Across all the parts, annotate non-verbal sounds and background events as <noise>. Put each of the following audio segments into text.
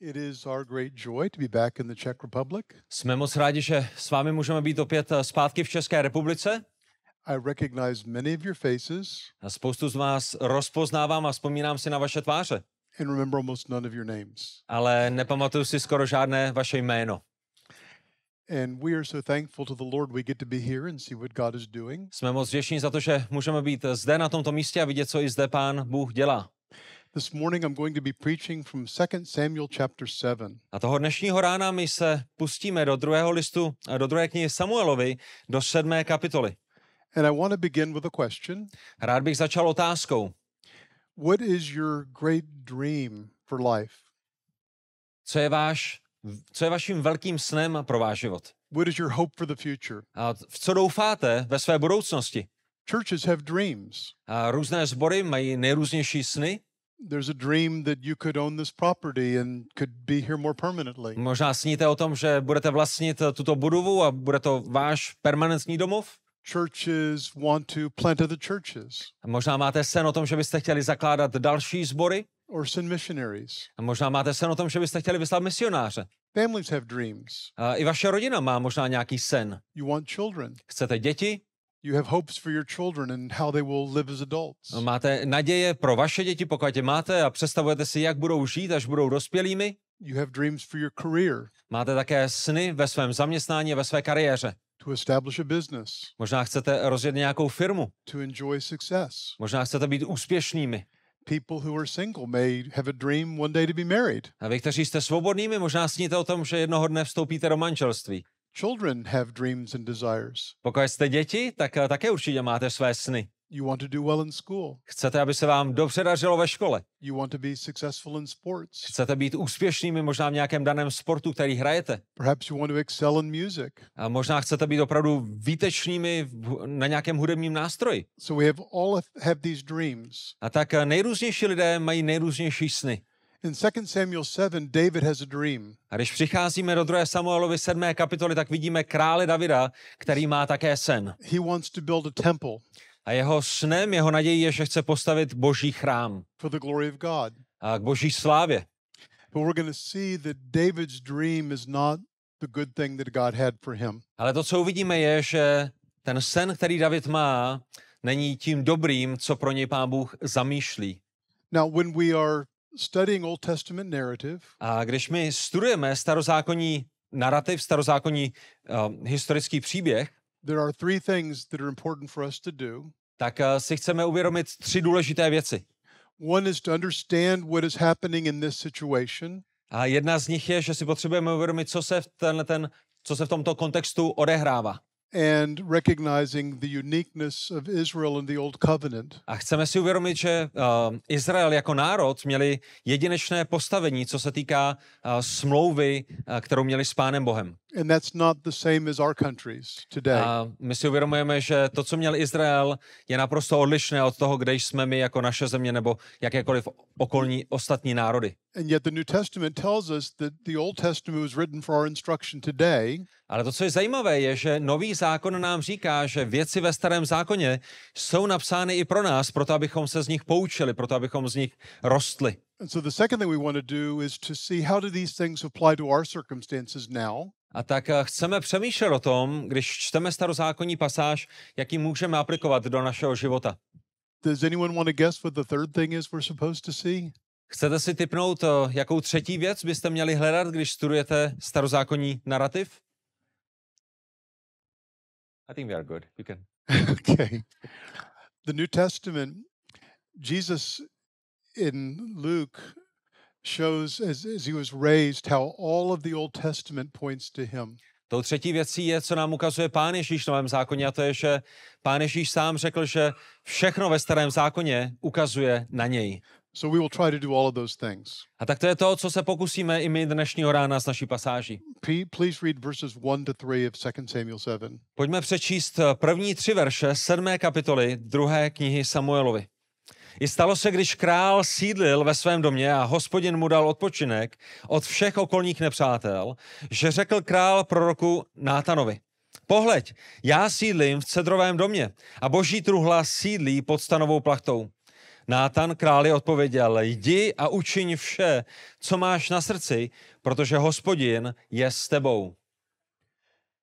It is our great joy to be back in the Czech Republic. Jsme moc rádi, že s vámi můžeme být opět eh, zpátky v České republice. I recognize many of your faces. A spoustu z vás rozpoznávám a vzpomínám si na vaše tváře. And remember almost none of your names. Ale nepamatuju si skoro žádné vaše jméno. And we are so thankful to the Lord we get to be here and see what God is doing. Jsme moc vděční za to, že můžeme být zde na tomto místě a vidět, co i zde Pán Bůh dělá. This morning I'm going to be preaching from 2 Samuel chapter 7. A toho dnešního rána my se pustíme do druhého listu, do druhé knihy Samuelovi, do sedmé kapitoly. And I want to begin with a question. Rád bych začal otázkou. What is your great dream for life? Co je váš co je vaším velkým snem pro váš život? What is your hope for the future? A v co doufáte ve své budoucnosti? Churches have dreams. A různé sbory mají nejrůznější sny there's a dream that you could own this property and could be here more permanently. Možná sníte o tom, že budete vlastnit eh, tuto budovu a bude to váš permanentní domov? Churches want to plant other churches. A možná máte sen o tom, že byste chtěli zakládat další sbory? Or send missionaries. A možná máte sen o tom, že byste chtěli vyslat misionáře. Families have dreams. A I vaše rodina má možná nějaký sen. You want children. Chcete děti? You have hopes for your children and how they will live as adults. No, máte naděje pro vaše děti, pokud je máte a představujete si, jak budou žít, až budou rozpělými. You have dreams for your career. Máte také sny ve svém zaměstnání ve své kariéře. To establish a business. Možná chcete rozjet nějakou firmu. To enjoy success. Možná chcete být úspěšnými. People who are single may have a dream one day to be married. A vy, kteří jste svobodnými, možná sníte o tom, že jednoho dne vstoupíte do manželství. Children have dreams and desires. Pokud jste děti, tak eh, také určitě máte své sny. You want to do well in school. Chcete, aby se vám dobře dařilo ve škole. You want to be successful in sports. Chcete být úspěšnými možná v nějakém daném sportu, který hrajete. Perhaps you want to excel in music. A možná chcete být opravdu výtečnými na nějakém hudebním nástroji. So we have all have these dreams. A tak eh, nejrůznější lidé mají nejrůznější sny. In 2 Samuel 7, David has a dream. A když přicházíme do 2. Samuelovi 7. kapitoly, tak vidíme krále Davida, který má také sen. He wants to build a temple a jeho snem, jeho nadějí je, že chce postavit boží chrám. For the glory of God. A k boží slávě. But we're going to see that David's dream is not the good thing that God had for him. Ale to, co uvidíme, je, že ten sen, který David má, není tím dobrým, co pro něj Pán Bůh zamýšlí. Now, when we are studying Old Testament narrative, a když my studujeme starozákonní narrativ, starozákonní uh, historický příběh, there are three things that are important for us to do. tak uh, si chceme uvědomit tři důležité věci. One is to understand what is happening in this situation. A jedna z nich je, že si potřebujeme uvědomit, co se v, ten, ten, co se v tomto kontextu odehrává and recognizing the uniqueness of Israel in the Old Covenant. A chceme si uvědomit, že uh, Izrael jako národ měli jedinečné postavení, co se týká uh, smlouvy, uh, kterou měli s Pánem Bohem. And that's not the same as our countries today. A my si uvědomujeme, že to, co měl Izrael, je naprosto odlišné od toho, kde jsme my jako naše země nebo jakékoliv okolní ostatní národy. And yet the New Testament tells us that the Old Testament was written for our instruction today. Ale to, co je zajímavé, je, že nový zákon nám říká, že věci ve starém zákoně jsou napsány i pro nás, proto abychom se z nich poučili, proto abychom z nich rostli. A tak eh, chceme přemýšlet o tom, když čteme starozákonní pasáž, jaký můžeme aplikovat do našeho života. Chcete si typnout, eh, jakou třetí věc byste měli hledat, když studujete starozákonní narrativ? I think we are good. You can. <laughs> okay. The New Testament, Jesus in Luke shows as, as he was raised how all of the Old Testament points to him. Tou třetí věcí je, co nám ukazuje Pán Ježíš v Novém zákoně, a to je, že Pán Ježíš sám řekl, že všechno ve Starém zákoně ukazuje na něj. So we will try to do all of those things. A tak to je to, co se pokusíme i my dnešního rána s naší pasáží. please read verses 1 to 3 of 2 Samuel 7. Pojďme přečíst eh, první tři verše sedmé kapitoly druhé knihy Samuelovi. I stalo se, když král sídlil ve svém domě a hospodin mu dal odpočinek od všech okolních nepřátel, že řekl král proroku Nátanovi, pohleď, já sídlím v cedrovém domě a boží truhla sídlí pod stanovou plachtou. Nátan králi odpověděl, jdi a učiň vše, co máš na srdci, protože hospodin je s tebou.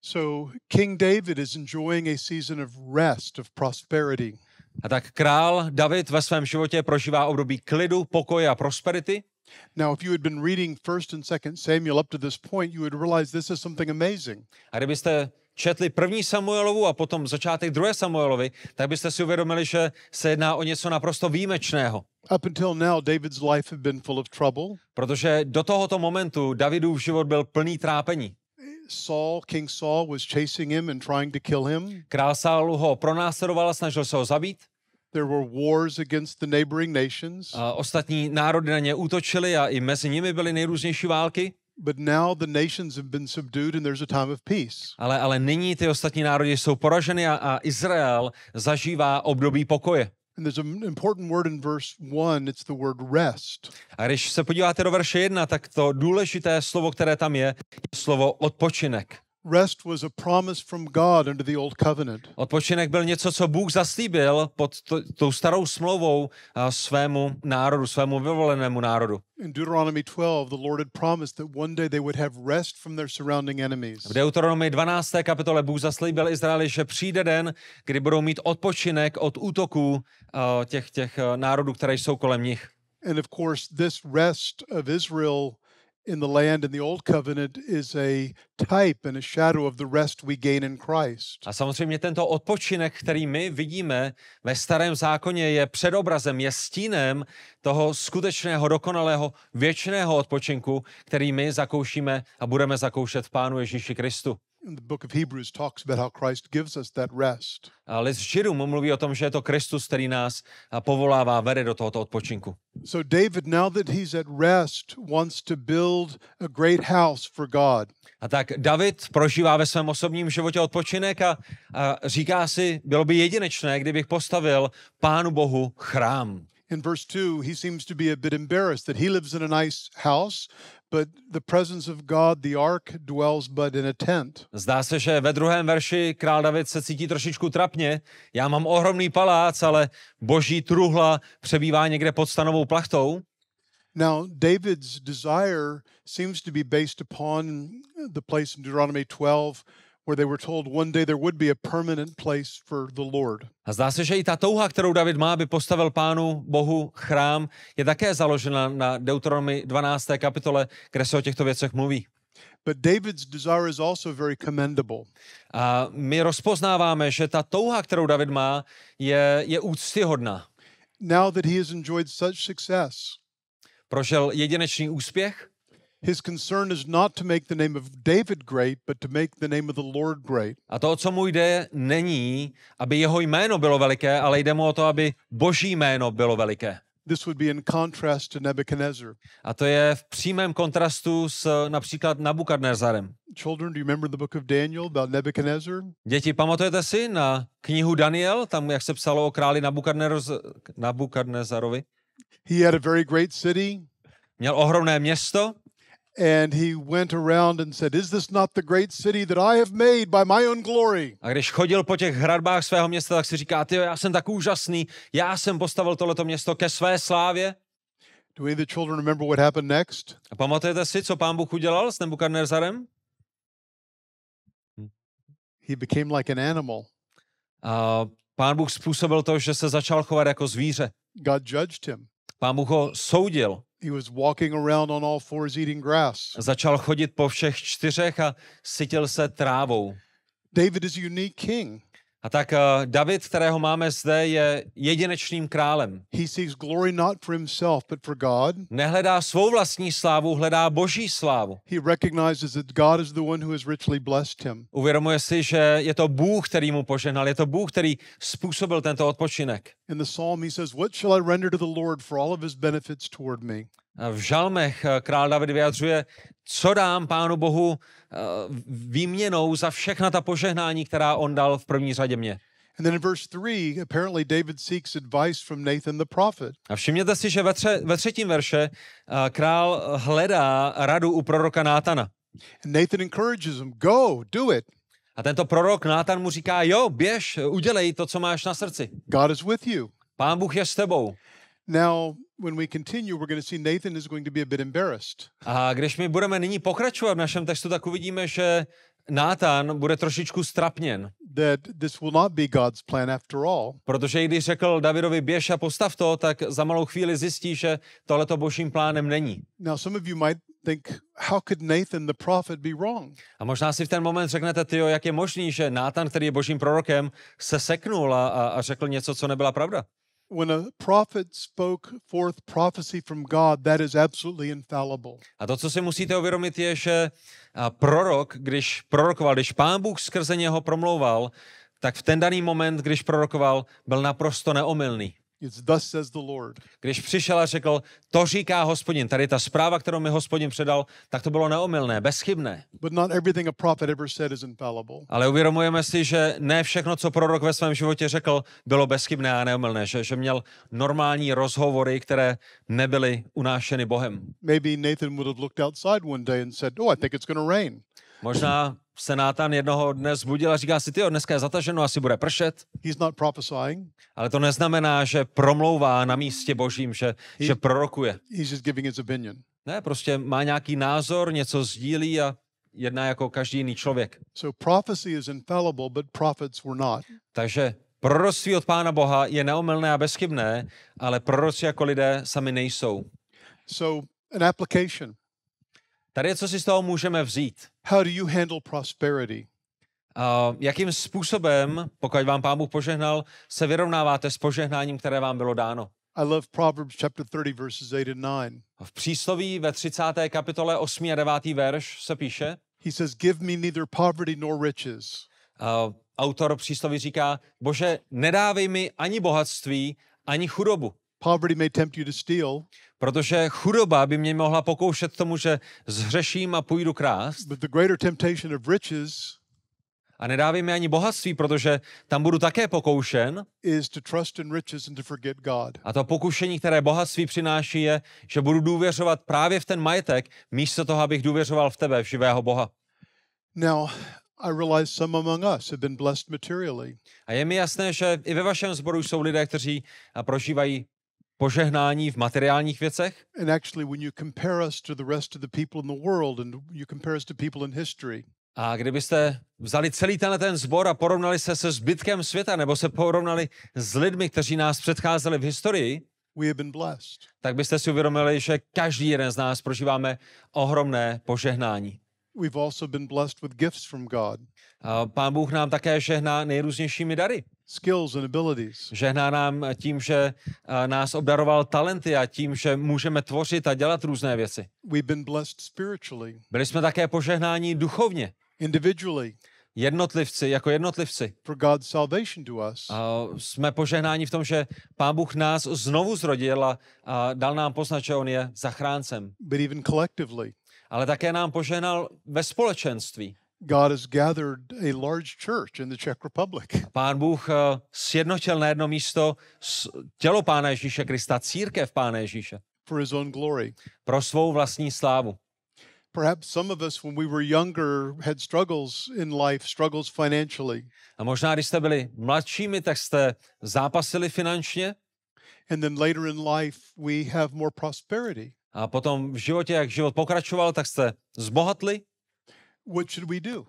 So King David is enjoying a season of rest, of prosperity. A tak král David ve svém životě prožívá období klidu, pokoje a prosperity. Now, if you had been reading 1 and 2 Samuel up to this point, you would realize this is something amazing. A kdybyste četli první Samuelovu a potom začátek druhé Samuelovi, tak byste si uvědomili, že se jedná o něco naprosto výjimečného. Up until now, David's life had been full of trouble. Protože do tohoto momentu Davidův život byl plný trápení. Saul, King Saul was chasing him and trying to kill him. Král Saul ho pronásledoval a snažil se ho zabít. There were wars against the neighboring nations. A ostatní národy na ně útočili a i mezi nimi byly nejrůznější války. But now the nations have been subdued and there's a time of peace. Ale, ale nyní ty ostatní národy jsou poraženy a, a Izrael zažívá období pokoje. And there's an important word in verse 1, it's the word rest. A když se podíváte do verše 1, tak to důležité slovo, které tam je, je slovo odpočinek. Rest was a promise from God under the old covenant. Odpočinek byl něco, co Bůh zaslíbil pod to, tou starou smlouvou svému národu, svému vyvolenému národu. In Deuteronomy 12, the Lord had promised that one day they would have rest from their surrounding enemies. V Deuteronomii 12. kapitole Bůh zaslíbil Izraeli, že přijde den, kdy budou mít odpočinek od útoků uh, těch těch národů, které jsou kolem nich. And of course, this rest of Israel in the land in the old covenant is a type and a shadow of the rest we gain in Christ. A samozřejmě tento odpočinek, který my vidíme ve starém zákoně je předobrazem, je stínem toho skutečného dokonalého věčného odpočinku, který my zakoušíme a budeme zakoušet v Pánu Ježíši Kristu the book of Hebrews talks about how Christ gives us that rest. A list Židům mluví o tom, že je to Kristus, který nás povolává, vede do tohoto odpočinku. So David, now that he's at rest, wants to build a great house for God. A tak David prožívá ve svém osobním životě odpočinek a, a říká si, bylo by jedinečné, kdybych postavil Pánu Bohu chrám. In verse 2, he seems to be a bit embarrassed that he lives in a nice house, But the presence of God, the ark, dwells but in a tent. Zdá se, že ve druhém verši král David se cítí trošičku trapně. Já mám ohromný palác, ale boží truhla přebývá někde pod stanovou plachtou. Now, David's desire seems to be based upon the place in Deuteronomy 12 where they were told one day there would be a permanent place for the Lord. A zdá se, že i ta touha, kterou David má, aby postavil pánu Bohu chrám, je také založena na Deuteronomy 12. kapitole, kde se o těchto věcech mluví. But David's desire is also very commendable. A my rozpoznáváme, že ta touha, kterou David má, je, je úctyhodná. Now that he has enjoyed such success. prošel jedinečný úspěch. His concern is not to make the name of David great, but to make the name of the Lord great. A to, o co mu jde, není, aby jeho jméno bylo veliké, ale jde mu o to, aby Boží jméno bylo veliké. This would be in contrast to Nebuchadnezzar. A to je v přímém kontrastu s například Nabukadnezarem. Children, do you remember the book of Daniel about Nebuchadnezzar? Děti, pamatujete si na knihu Daniel, tam jak se psalo o králi Nabukadnezarovi? He had a very great city. Měl ohromné město. And he went around and said, Is this not the great city that I have made by my own glory? A když chodil po těch hradbách svého města, tak si říká, ty já jsem tak úžasný, já jsem postavil tohleto město ke své slávě. Do any of the children remember what happened next? A pamatujete si, co pán Bůh udělal s Nebukadnezarem? Hmm. He became like an animal. A pán Bůh způsobil to, že se začal chovat jako zvíře. God judged him. Pán Bůh ho soudil. He was walking around on all fours eating grass. Začal chodit po všech čtyřech a sytil se trávou. David is a unique king. A tak uh, David, kterého máme zde, je jedinečným králem. He seeks glory not for himself, but for God. Nehledá svou vlastní slávu, hledá Boží slávu. He recognizes that God is the one who has richly blessed him. Uvědomuje si, že je to Bůh, který mu požehnal, je to Bůh, který způsobil tento odpočinek. In the psalm he says, "What shall I render to the Lord for all of his benefits toward me?" v žalmech eh, král David vyjadřuje, co dám Pánu Bohu eh, výměnou za všechna ta požehnání, která on dal v první řadě mě. And then in verse apparently David seeks advice from Nathan the prophet. A všimněte si, že ve, tře, ve třetím verše eh, král hledá radu u proroka Nátana. And Nathan encourages him, go, do it. A tento prorok Nátan mu říká, jo, běž, udělej to, co máš na srdci. God is with you. Pán Bůh je s tebou. Now, when we continue, we're going to see Nathan is going to be a bit embarrassed. A když my budeme nyní pokračovat v našem textu, tak uvidíme, že Nátan bude trošičku strapněn. That this will not be God's plan after all. Protože i když řekl Davidovi běž a postav to, tak za malou chvíli zjistí, že tohle to božím plánem není. Now some of you might think, how could Nathan the prophet be wrong? A možná si v ten moment řeknete, tyjo, jak je možný, že Nátan, který je božím prorokem, se seknul a, a, a řekl něco, co nebyla pravda. A to, co si musíte uvědomit, je, že prorok, když prorokoval, když pán Bůh skrze něho promlouval, tak v ten daný moment, když prorokoval, byl naprosto neomylný. It's thus says the Lord. Když přišel a řekl, to říká hospodin, tady ta zpráva, kterou mi hospodin předal, tak to bylo neomylné, bezchybné. But not everything a prophet ever said is infallible. Ale uvědomujeme si, že ne všechno, co prorok ve svém životě řekl, bylo bezchybné a neomylné, že, že měl normální rozhovory, které nebyly unášeny Bohem. Maybe Nathan would have looked outside one day and said, oh, I think it's going to rain. Možná se Nátan jednoho dne zbudil a říká si, ty dneska je zataženo, asi bude pršet. He's not prophesying. Ale to neznamená, že promlouvá na místě božím, že, he's, že prorokuje. He's just giving his opinion. Ne, prostě má nějaký názor, něco sdílí a jedná jako každý jiný člověk. So prophecy is infallible, but prophets were not. Takže proroctví od Pána Boha je neomylné a bezchybné, ale proroci jako lidé sami nejsou. So an application. Tady je, co si z toho můžeme vzít. How do you handle prosperity? Uh, jakým způsobem, pokud vám Pán Bůh požehnal, se vyrovnáváte s požehnáním, které vám bylo dáno? I love Proverbs chapter 30 verses 8 and 9. V přísloví ve 30. kapitole 8 a 9. verš se píše. He says, give me neither poverty nor riches. Uh, autor přísloví říká, bože, nedávej mi ani bohatství, ani chudobu. Poverty may tempt you to steal. Protože chudoba by mě mohla pokoušet tomu, že zhřeším a půjdu krást. But the greater temptation of riches a nedávím mi ani bohatství, protože tam budu také pokoušen. Is to trust in riches and to forget God. A to pokušení, které bohatství přináší, je, že budu důvěřovat právě v ten majetek, místo toho, abych důvěřoval v tebe, v živého Boha. Now, I realize some among us have been blessed materially. A je mi jasné, že i ve vašem sboru jsou lidé, kteří prožívají požehnání v materiálních věcech. And actually when you compare us to the rest of the people in the world and you compare us to people in history. A kdybyste vzali celý tenhle ten zbor a porovnali se se zbytkem světa, nebo se porovnali s lidmi, kteří nás předcházeli v historii, we have been blessed. tak byste si uvědomili, že každý jeden z nás prožíváme ohromné požehnání. We've also been blessed with gifts from God. Pán Bůh nám také žehná nejrůznějšími dary. Skills and abilities. Žehná nám tím, že nás obdaroval talenty a tím, že můžeme tvořit a dělat různé věci. We've been blessed spiritually. Byli jsme také požehnáni duchovně. Individually jednotlivci, jako jednotlivci. For God's salvation to us. A jsme požehnáni v tom, že Pán Bůh nás znovu zrodil a, dal nám poznat, že On je zachráncem. But even collectively. Ale také nám požehnal ve společenství. God has gathered a large church in the Czech Republic. Pán Bůh eh, sjednotil na jedno místo tělo Pána Ježíše Krista, církev Pána Ježíše. For his own glory. Pro svou vlastní slávu. Perhaps some of us, when we were younger, had struggles in life, struggles financially. A možná, když jste byli mladšími, tak jste zápasili finančně. And then later in life, we have more prosperity. A potom v životě, jak život pokračoval, tak jste zbohatli what should we do?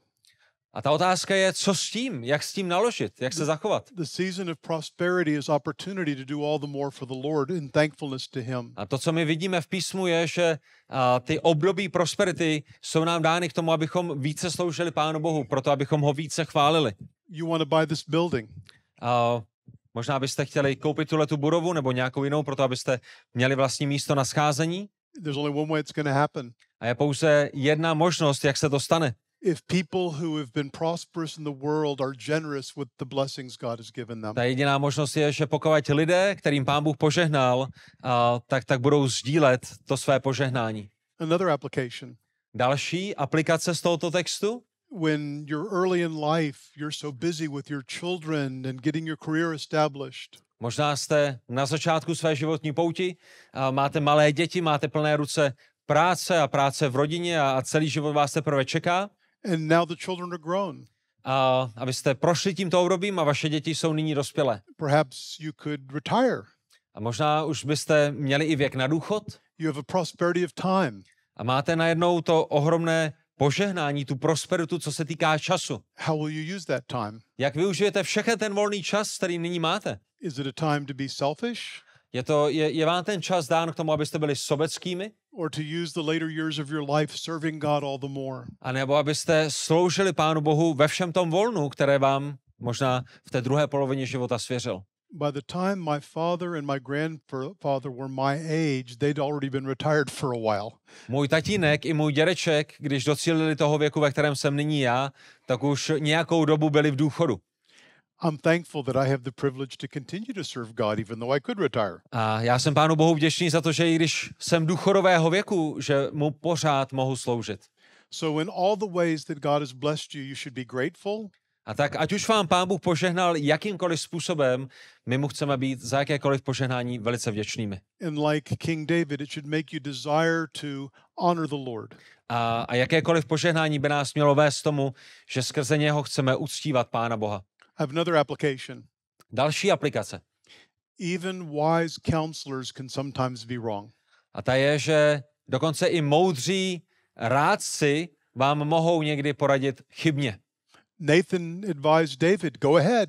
A ta otázka je, co s tím, jak s tím naložit, jak se zachovat. The season of prosperity is opportunity to do all the more for the Lord in thankfulness to him. A to, co my vidíme v písmu, je, že a, ty období prosperity jsou nám dány k tomu, abychom více sloužili Pánu Bohu, proto abychom ho více chválili. You want to buy this building. A, možná byste chtěli koupit tuhle tu budovu nebo nějakou jinou, proto abyste měli vlastní místo na scházení. There's only one way it's going to happen. A je pouze jedna možnost, jak se to stane. If people who have been prosperous in the world are generous with the blessings God has given them. Ta jediná možnost je, že pokud lidé, kterým Pán Bůh požehnal, a, tak tak budou sdílet to své požehnání. Another application. Další aplikace z tohoto textu when you're early in life, you're so busy with your children and getting your career established. Možná jste na začátku své životní pouti, máte malé děti, máte plné ruce práce a práce v rodině a celý život vás teprve čeká. And now the children are grown. A abyste prošli tímto obdobím a vaše děti jsou nyní dospělé. Perhaps you could retire. A možná už byste měli i věk na důchod. You have a prosperity of time. A máte najednou to ohromné požehnání, tu prosperitu, co se týká času. How will you use that time? Jak využijete všechny ten volný čas, který nyní máte? Is it a time to be selfish? Je, to, je, je vám ten čas dán k tomu, abyste byli sobeckými? Or to use the later years of your life serving God all the more. A nebo abyste sloužili Pánu Bohu ve všem tom volnu, které vám možná v té druhé polovině života svěřil. By the time my father and my grandfather were my age, they'd already been retired for a while. Můj tatínek i můj dědeček, když docílili toho věku, ve kterém jsem nyní já, tak už nějakou dobu byli v důchodu. I'm thankful that I have the privilege to continue to serve God even though I could retire. A já jsem pánu Bohu vděčný za to, že i když jsem důchodového věku, že mu pořád mohu sloužit. So in all the ways that God has blessed you, you should be grateful. A tak ať už vám Pán Bůh požehnal jakýmkoliv způsobem, my mu chceme být za jakékoliv požehnání velice vděčnými. And like King David, it should make you desire to honor the Lord. A, a jakékoliv požehnání by nás mělo vést tomu, že skrze něho chceme uctívat Pána Boha have another application. Další aplikace. Even wise counselors can sometimes be wrong. A ta je, že dokonce i moudří rádci vám mohou někdy poradit chybně. Nathan advised David, go ahead.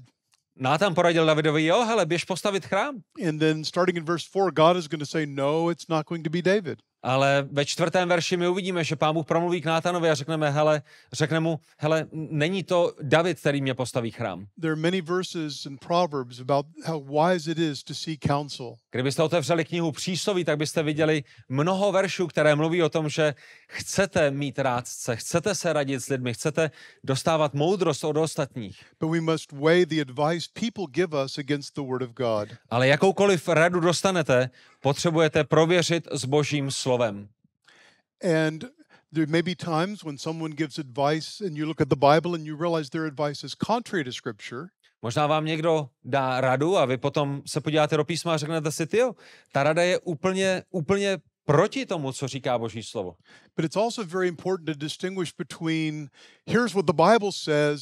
Nátan poradil Davidovi, jo, hele, běž postavit chrám. And then starting in verse 4, God is going to say, no, it's not going to be David ale ve čtvrtém verši my uvidíme, že pán Bůh promluví k Nátanovi a řekneme, hele, řekne mu, hele, není to David, který mě postaví chrám. There are many verses in Proverbs about how wise it is to seek counsel. Kdybyste otevřeli knihu Přísoví, tak byste viděli mnoho veršů, které mluví o tom, že chcete mít rádce, chcete se radit s lidmi, chcete dostávat moudrost od ostatních. Ale jakoukoliv radu dostanete, potřebujete prověřit s Božím slovem. And there may be times when someone gives advice and you look at the Bible and you realize their advice is contrary to scripture. Možná vám někdo dá radu a vy potom se podíváte do písma a řeknete si, ty, jo, ta rada je úplně, úplně proti tomu, co říká Boží slovo. But it's also very important to distinguish between here's what the Bible says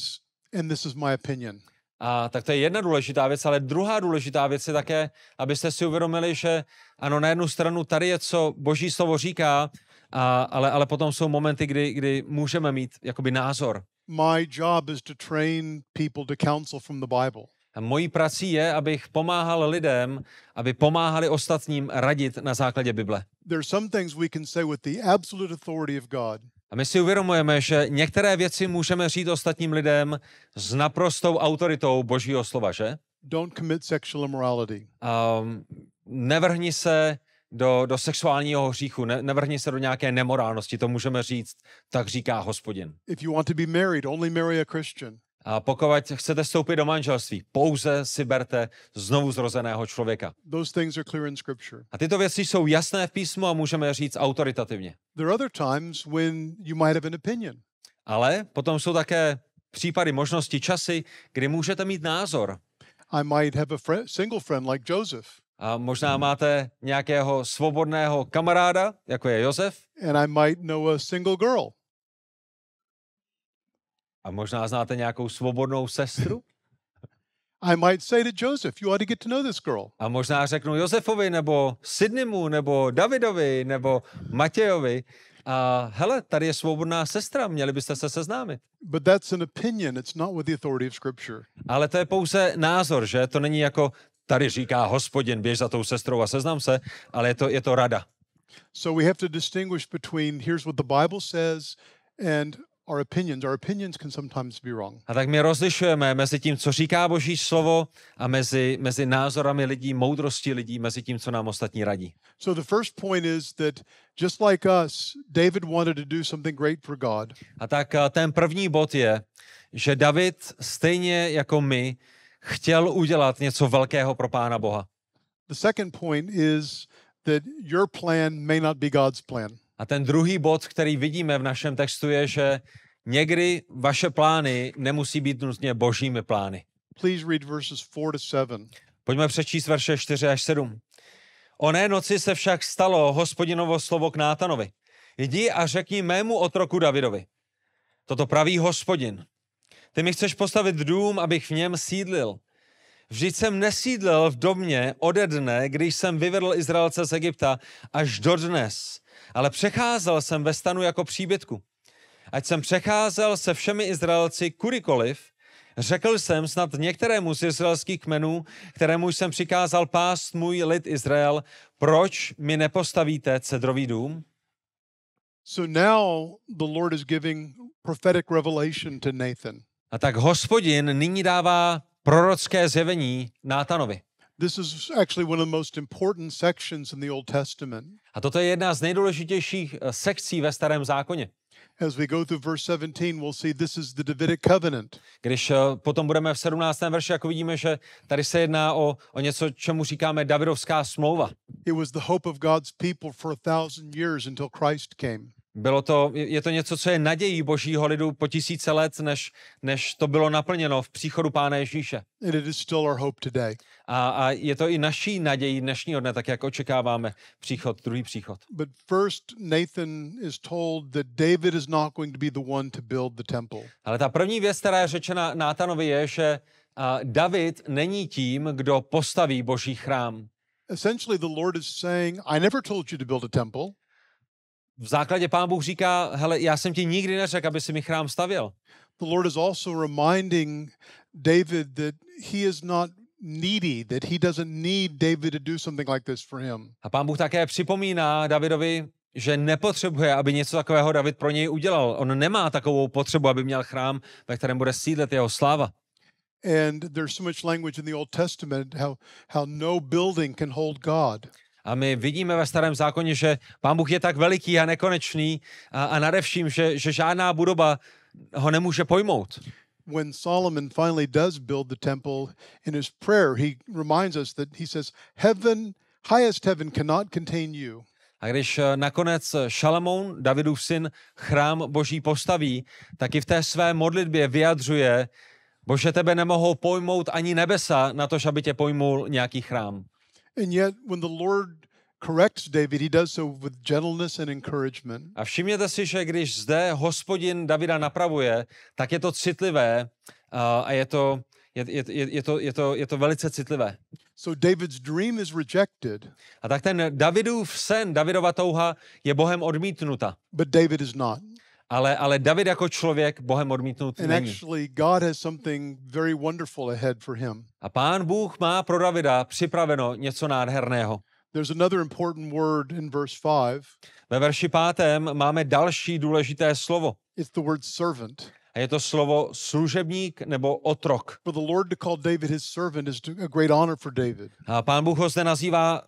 and this is my opinion. A tak to je jedna důležitá věc, ale druhá důležitá věc je také, abyste si uvědomili, že ano, na jednu stranu tady je, co Boží slovo říká, a, ale, ale potom jsou momenty, kdy, kdy můžeme mít jakoby názor. My job is to train people to counsel from the Bible. A mojí prací je, abych pomáhal lidem, aby pomáhali ostatním radit na základě Bible. There are some things we can say with the absolute authority of God. A my si uvědomujeme, že některé věci můžeme říct ostatním lidem s naprostou autoritou Božího slova, že? Don't commit sexual immorality. Um, nevrhni se do, do sexuálního hříchu, ne, nevrhni se do nějaké nemorálnosti, to můžeme říct, tak říká hospodin. If you want to be married, only marry a Christian. A pokud chcete vstoupit do manželství, pouze si berte znovu zrozeného člověka. Those things are clear in scripture. A tyto věci jsou jasné v písmu a můžeme říct autoritativně. There are other times when you might have an opinion. Ale potom jsou také případy, možnosti, časy, kdy můžete mít názor. I might have a friend, single friend like Joseph. A možná hmm. máte nějakého svobodného kamaráda, jako je Josef. And I might know a single girl. A možná znáte nějakou svobodnou sestru. <laughs> I might say to Joseph, you ought to get to know this girl. A možná řeknu Josefovi, nebo Sydneymu, nebo Davidovi, nebo Matějovi, a hele, tady je svobodná sestra, měli byste se seznámit. But that's an opinion, it's not with the authority of scripture. Ale to je pouze názor, že? To není jako tady říká hospodin, běž za tou sestrou a seznam se, ale je to, je to rada. So we have to distinguish between here's what the Bible says and our opinions. Our opinions can sometimes be wrong. A tak my rozlišujeme mezi tím, co říká Boží slovo a mezi, mezi názorami lidí, moudrosti lidí, mezi tím, co nám ostatní radí. So the first point is that just like us, David wanted to do something great for God. A tak eh, ten první bod je, že David stejně jako my chtěl udělat něco velkého pro Pána Boha. The second point is that your plan may not be God's plan. A ten druhý bod, který vidíme v našem textu, je, že někdy vaše plány nemusí být nutně božími plány. Please read verses 4 to 7. Pojďme přečíst verše 4 až 7. Oné noci se však stalo hospodinovo slovo k Nátanovi. Jdi a řekni mému otroku Davidovi. Toto praví hospodin. Ty mi chceš postavit dům, abych v něm sídlil. Vždyť jsem nesídlil v domě ode dne, když jsem vyvedl Izraelce z Egypta, až do dnes. Ale přecházel jsem ve stanu jako příbytku. Ať jsem přecházel se všemi Izraelci kurikoliv. řekl jsem snad některému z izraelských kmenů, kterému jsem přikázal pást můj lid Izrael, proč mi nepostavíte cedrový dům? So now the Lord is giving prophetic revelation to Nathan. A tak hospodin nyní dává prorocké zjevení Nátanovi. This is actually one of the most important sections in the Old Testament. A toto je jedna z nejdůležitějších eh, sekcí ve Starém zákoně. As we go through verse 17, we'll see this is the Davidic covenant. Když eh, potom budeme v 17. verši, jako vidíme, že tady se jedná o, o něco, čemu říkáme Davidovská smlouva. It was the hope of God's people for a thousand years until Christ came. Bylo to, je to něco, co je nadějí božího lidu po tisíce let, než, než to bylo naplněno v příchodu Pána Ježíše. it is still our hope today. A, a je to i naší nadějí dnešního dne, tak jak očekáváme příchod, druhý příchod. But first Nathan is told that David is not going to be the one to build the temple. Ale ta první věc, která je řečena Nátanovi, je, že David není tím, kdo postaví boží chrám. Essentially the Lord is saying, I never told you to build a temple v základě pán Bůh říká, hele, já jsem ti nikdy neřekl, aby si mi chrám stavěl. The Lord is also reminding David that he is not needy, that he doesn't need David to do something like this for him. A pán Bůh také připomíná Davidovi, že nepotřebuje, aby něco takového David pro něj udělal. On nemá takovou potřebu, aby měl chrám, ve kterém bude sídlet jeho sláva. And there's so much language in the Old Testament how, how no building can hold God. A my vidíme ve starém zákoně, že pán Bůh je tak veliký a nekonečný a, a nadevším, že, že žádná budoba ho nemůže pojmout. When Solomon finally does build the temple, in his prayer he reminds us that he says, "Heaven, highest heaven cannot contain you." A když eh, nakonec eh, Šalamoun, Davidův syn, chrám boží postaví, tak i v té své modlitbě vyjadřuje, bože, tebe nemohou pojmout ani nebesa na to, aby tě pojmul nějaký chrám. And yet, when the Lord corrects David, he does so with gentleness and encouragement. A všimněte si, že když zde hospodin Davida napravuje, tak je to citlivé uh, a je to, je, je, je, je, to, je, to, je to velice citlivé. So David's dream is rejected. A tak ten Davidův sen, Davidova touha je Bohem odmítnuta. But David is not. Ale, ale David jako člověk Bohem odmítnut není. actually, God has something very wonderful ahead for him. A pán Bůh má pro Davida připraveno něco nádherného. There's another important word in verse five. Ve verši pátém máme další důležité slovo. It's the word servant. A je to slovo služebník nebo otrok. For the Lord to call David his servant is a great honor for David. A pán Bůh ho zde nazývá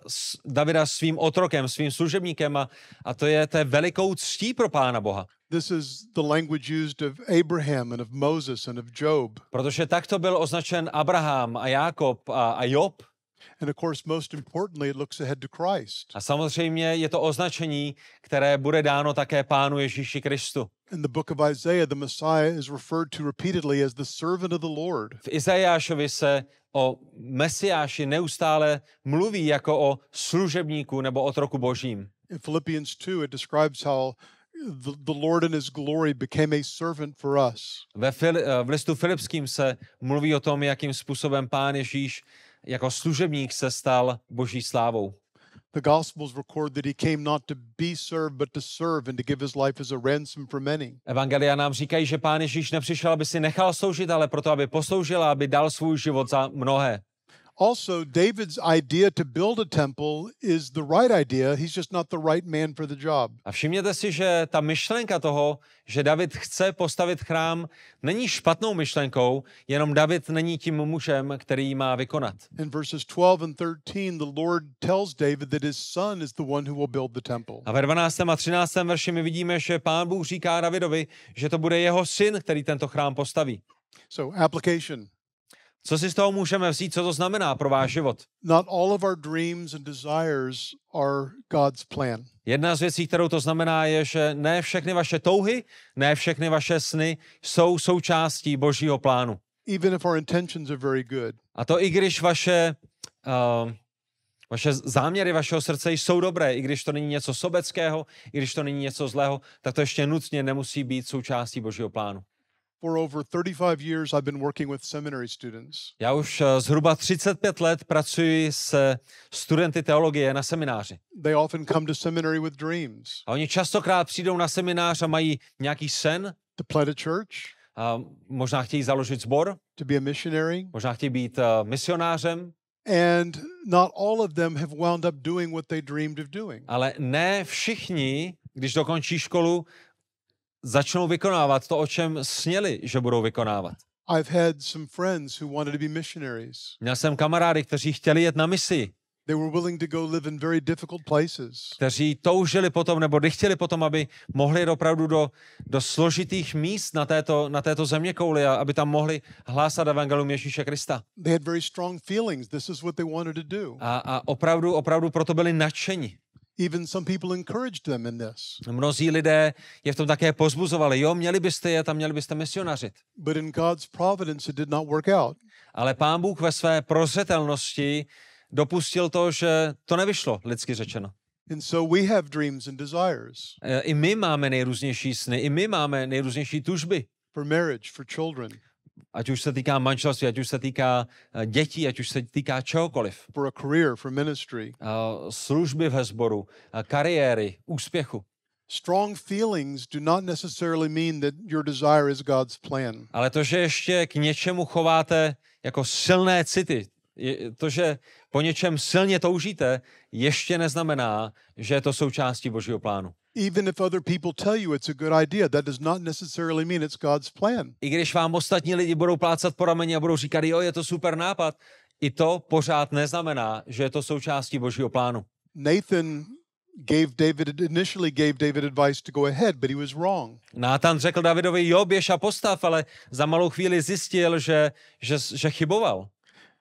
Davida svým otrokem, svým služebníkem a, a to je té velikou ctí pro pána Boha. This is the language used of Abraham and of Moses and of Job. Protože takto byl označen Abraham a Jakob a, a Job. And of course, most importantly, it looks ahead to Christ. A samozřejmě je to označení, které bude dáno také Pánu Ježíši Kristu. In the book of Isaiah, the Messiah is referred to repeatedly as the servant of the Lord. V Izajášovi se o Mesiáši neustále mluví jako o služebníku nebo otroku božím. In Philippians 2, it describes how the Lord in his glory became a servant for us. Ve Fili- eh, v listu Filipským se mluví o tom, jakým způsobem Pán Ježíš jako služebník se stal boží slávou. The Gospels record that he came not to be served, but to serve and to give his life as a ransom for many. Evangelia nám říkají, že Pán Ježíš nepřišel, aby si nechal sloužit, ale proto, aby posloužil a aby dal svůj život za mnohé. Also, David's idea to build a temple is the right idea, he's just not the right man for the job. A všimněte si, že ta myšlenka toho, že David chce postavit chrám, není špatnou myšlenkou, jenom David není tím mužem, který ji má vykonat. In verses 12 and 13 the Lord tells David that his son is the one who will build the temple. A ve 12. a 13. verši my vidíme, že Pán Bůh říká Davidovi, že to bude jeho syn, který tento chrám postaví. So application. Co si z toho můžeme vzít, co to znamená pro váš život? Not all of our dreams and desires are God's plan. Jedna z věcí, kterou to znamená, je, že ne všechny vaše touhy, ne všechny vaše sny jsou součástí Božího plánu. Even if our intentions are very good. A to i když vaše uh, vaše záměry vašeho srdce jsou dobré, i když to není něco sobeckého, i když to není něco zlého, tak to ještě nutně nemusí být součástí Božího plánu. Já už eh, zhruba 35 let pracuji s eh, studenty teologie na semináři. They often come to seminary with dreams. A oni častokrát přijdou na seminář a mají nějaký sen. To plant a church. A možná chtějí založit sbor. To be a missionary. Možná chtějí být uh, misionářem. And not all of them have wound up doing what they dreamed of doing. Ale ne všichni, když dokončí školu, začnou vykonávat to, o čem sněli, že budou vykonávat. I've had some friends who wanted to be missionaries. Měl jsem kamarády, kteří chtěli jet na misi. They were willing to go live in very difficult places. Kteří toužili potom, nebo nechtěli potom, aby mohli jít opravdu do, do složitých míst na této, na této země kouli a aby tam mohli hlásat evangelium Ježíše Krista. They had very strong feelings. This is what they wanted to do. A, a opravdu, opravdu proto byli nadšení. Even some people encouraged them in this. Mnozí lidé je v tom také pozbuzovali. Jo, měli byste je tam, měli byste misionařit. But in God's providence it did not work out. Ale pán Bůh ve své prozřetelnosti dopustil to, že to nevyšlo, lidsky řečeno. And so we have dreams and desires. Eh, I my máme nejrůznější sny, i my máme nejrůznější tužby. For marriage, for children ať už se týká manželství, ať už se týká eh, dětí, ať už se týká čehokoliv. For a career, for ministry. A eh, služby ve sboru, uh, kariéry, úspěchu. Strong feelings do not necessarily mean that your desire is God's plan. Ale to, že ještě k něčemu chováte jako silné city, to, že po něčem silně toužíte, ještě neznamená, že je to součástí Božího plánu. Even if other people tell you it's a good idea, that does not necessarily mean it's God's plan. I když vám ostatní lidi budou plácat po rameni a budou říkat, jo, je to super nápad, i to pořád neznamená, že je to součástí Božího plánu. Nathan gave David initially gave David advice to go ahead, but he was wrong. Nathan řekl Davidovi, jo, běž a postav, ale za malou chvíli zjistil, že, že, že chyboval.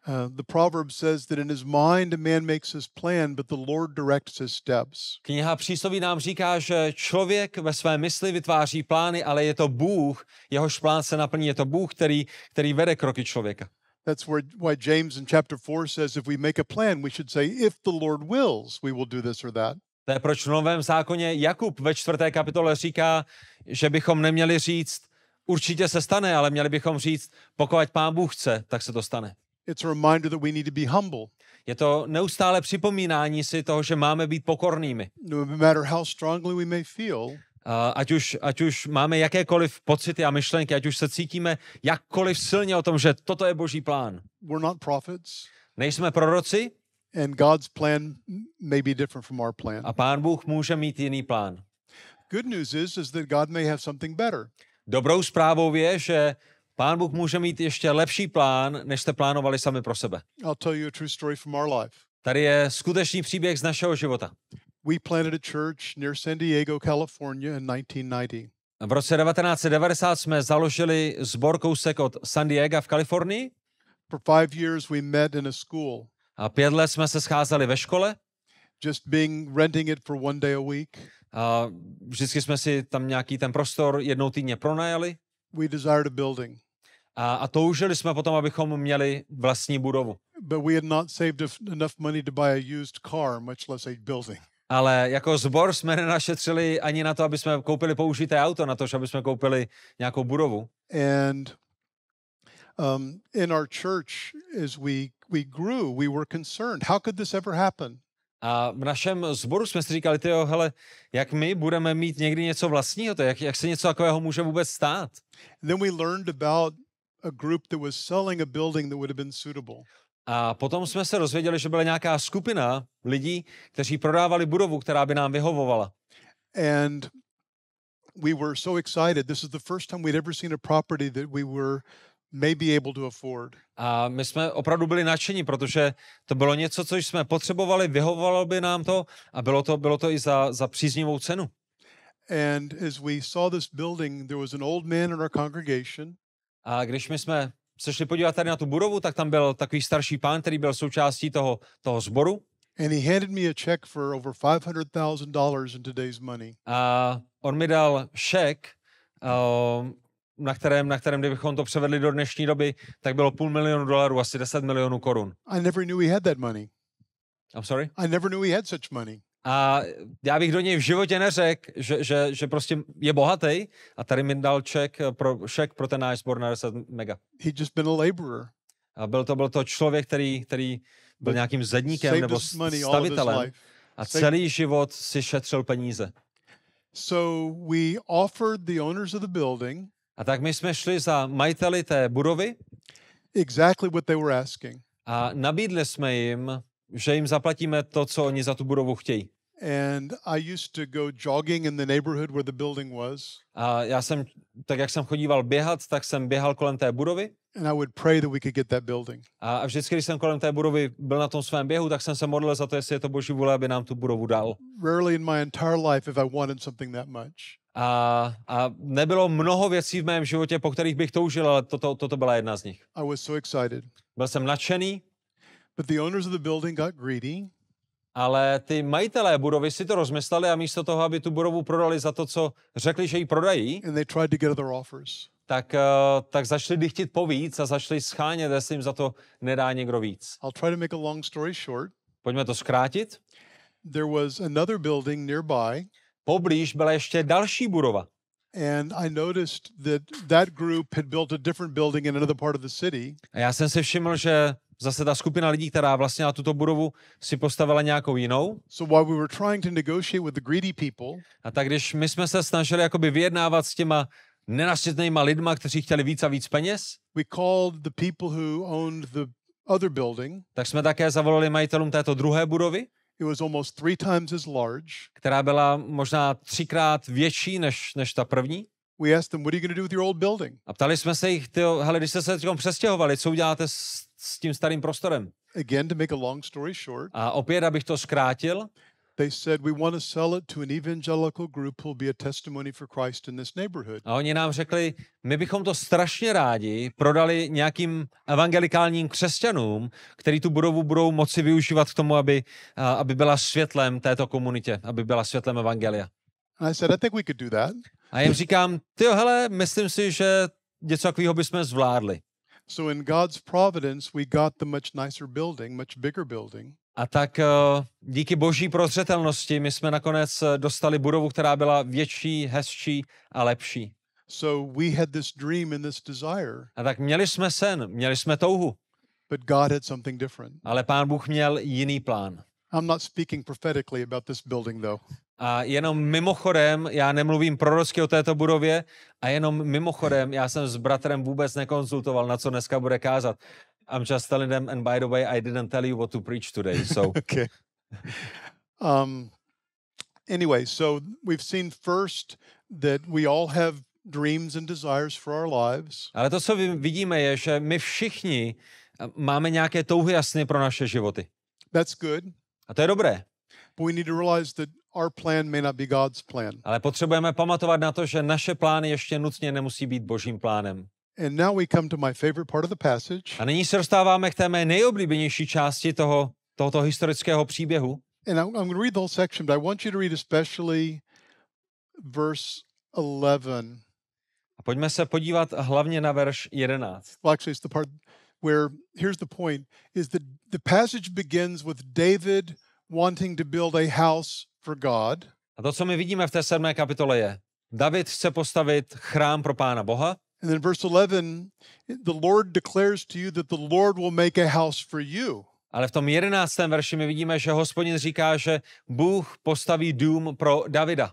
Uh, the proverb says that in his mind a man makes his plan, but the Lord directs his steps. Kniha přísloví nám říká, že člověk ve své mysli vytváří plány, ale je to Bůh, jehož plán se naplní, je to Bůh, který, který vede kroky člověka. That's where, why James in chapter 4 says if we make a plan, we should say if the Lord wills, we will do this or that. To je proč v Novém zákoně Jakub ve čtvrté kapitole říká, že bychom neměli říct, určitě se stane, ale měli bychom říct, pokud pán Bůh chce, tak se to stane. It's a reminder that we need to be humble. Je to neustále připomínání si toho, že máme být pokornými. No, no matter how strongly we may feel, Uh, ať už, ať už máme jakékoliv pocity a myšlenky, ať už se cítíme jakkoliv silně o tom, že toto je boží plán. We're not prophets. Nejsme proroci. And God's plan may be different from our plan. A pán Bůh může mít jiný plán. Good news is, is that God may have something better. Dobrou zprávou je, že Pán Bůh může mít ještě lepší plán, než jste plánovali sami pro sebe. I'll tell you a true story from our life. Tady je skutečný příběh z našeho života. We planted a church near San Diego, California in 1990. V roce 1990 jsme založili zbor kousek od San Diego v Kalifornii. For five years we met in a school. A pět let jsme se scházeli ve škole. Just being renting it for one day a week. A vždycky jsme si tam nějaký ten prostor jednou týdně pronajali. We desired a building. A, a toužili jsme potom, abychom měli vlastní budovu. Ale jako zbor jsme nenašetřili ani na to, aby jsme koupili použité auto, na to, aby jsme koupili nějakou budovu. And um, in our church, as we, we grew, we were concerned. How could this ever happen? A v našem sboru jsme si říkali, tyjo, hele, jak my budeme mít někdy něco vlastního, to jak, jak se něco takového může vůbec stát. And then we learned about a group that was selling a building that would have been suitable. A potom jsme se rozvěděli, že byla nějaká skupina lidí, kteří prodávali budovu, která by nám vyhovovala. And we were so excited. This is the first time we'd ever seen a property that we were may be able to afford. A my jsme opravdu byli nadšení, protože to bylo něco, co jsme potřebovali, vyhovovalo by nám to a bylo to, bylo to i za, za příznivou cenu. And as we saw this building, there was an old man in our congregation. A když my jsme se šli podívat tady na tu budovu, tak tam byl takový starší pán, který byl součástí toho, toho sboru. And he handed me a check for over $500,000 in today's money. A on mi dal šek, uh, na kterém, na kterém, kdybychom to převedli do dnešní doby, tak bylo půl milionu dolarů, asi 10 milionů korun. I never knew he had that money. I'm sorry? I never knew he had such money a já bych do něj v životě neřekl, že, že, že prostě je bohatý a tady mi dal ček pro, šek pro ten náš sbor na 10 mega. He just been a laborer. A byl to, byl to člověk, který, který byl But nějakým zedníkem nebo stavitelem a celý život si šetřil peníze. So we offered the owners of the building a tak my jsme šli za majiteli té budovy exactly what they were asking. a nabídli jsme jim, že jim zaplatíme to, co oni za tu budovu chtějí. And I used to go jogging in the neighborhood where the building was. A já jsem, tak jak jsem chodíval běhat, tak jsem běhal kolem té budovy. And I would pray that we could get that building. A vždycky, když jsem kolem té budovy byl na tom svém běhu, tak jsem se modlil za to, jestli je to Boží vůle, aby nám tu budovu dal. Rarely in my entire life if I wanted something that much. A, a nebylo mnoho věcí v mém životě, po kterých bych toužil, ale toto, toto byla jedna z nich. I was so excited. Byl jsem nadšený. But the owners of the building got greedy ale ty majitelé budovy si to rozmysleli a místo toho, aby tu budovu prodali za to, co řekli, že ji prodají, and they tried to get other offers. tak, uh, tak začali dychtit po víc a začali schánět, jestli jim za to nedá někdo víc. I'll try to make a long story short. Pojďme to zkrátit. There was another building nearby. Poblíž byla ještě další budova. And I noticed that that group had built a different building in another part of the city. A já jsem si všiml, že Zase ta skupina lidí, která vlastně na tuto budovu, si postavila nějakou jinou. So while we were trying to negotiate with the greedy people, a tak když my jsme se snažili jakoby vyjednávat s těma nenasytnýma lidma, kteří chtěli víc a víc peněz, we called the people who owned the other building. Tak jsme také zavolali majitelům této druhé budovy. It was almost three times as large. Která byla možná třikrát větší než, než ta první. We asked them, what are you going to do with your old building? A ptali jsme se jich, ty, hele, když jste se přestěhovali, co uděláte s s tím starým prostorem. Again, to make a long story short, a opět, abych to zkrátil, They said we want to sell it to an evangelical group who'll be a testimony for Christ in this neighborhood. A oni nám řekli, my bychom to strašně rádi prodali nějakým evangelikálním křesťanům, který tu budovu budou moci využívat k tomu, aby, aby byla světlem této komunitě, aby byla světlem evangelia. And I said, I think we could do that. A jim říkám, ty hele, myslím si, že něco takového bychom zvládli. So in God's providence we got the much nicer building, much bigger building. A tak eh, díky boží prozřetelnosti my jsme nakonec eh, dostali budovu, která byla větší, hezčí a lepší. So we had this dream and this desire. A tak měli jsme sen, měli jsme touhu. But God had something different. Ale pán Bůh měl jiný plán. I'm not speaking prophetically about this building though. A jenom mimochodem, já nemluvím prorocky o této budově, a jenom mimochodem, já jsem s bratrem vůbec nekonzultoval, na co dneska bude kázat. I'm just telling them, and by the way, I didn't tell you what to preach today, so... <laughs> okay. Um, anyway, so we've seen first that we all have dreams and desires for our lives. Ale to, co vidíme, je, že my všichni eh, máme nějaké touhy a sny pro naše životy. That's good. A to je dobré. But we need to realize that Our plan may not be God's plan. Ale potřebujeme pamatovat na to, že naše plány ještě nutně nemusí být božím plánem. And now we come to my favorite part of the passage. A nyní se dostáváme k té mé nejoblíbenější části toho, tohoto historického příběhu. And I'm going to read the whole section, but I want you to read especially verse 11. A pojďme se podívat hlavně na verš 11. Well, actually, it's the part where, here's the point, is that the passage begins with David wanting to build a house for God. A to, co my vidíme v té sedmé kapitole je, David chce postavit chrám pro Pána Boha. And then verse 11, the Lord declares to you that the Lord will make a house for you. Ale v tom jedenáctém verši my vidíme, že hospodin říká, že Bůh postaví dům pro Davida.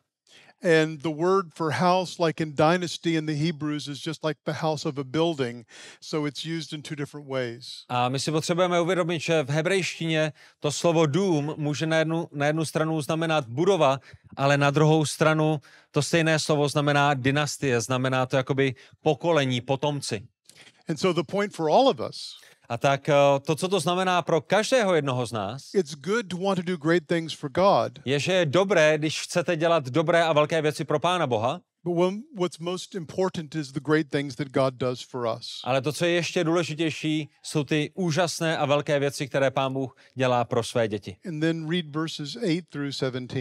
And the word for house, like in dynasty in the Hebrews, is just like the house of a building. So it's used in two different ways. A my si potřebujeme uvědomit, že v hebrejštině to slovo dům může na jednu, na jednu stranu znamenat budova, ale na druhou stranu to stejné slovo znamená dynastie, znamená to jakoby pokolení, potomci. And so the point for all of us A tak eh, to, co to znamená pro každého jednoho z nás, it's good to want to do great for God. je, že je dobré, když chcete dělat dobré a velké věci pro Pána Boha, Ale to, co je ještě důležitější, jsou ty úžasné a velké věci, které Pán Bůh dělá pro své děti. And then read verses 8 through 17.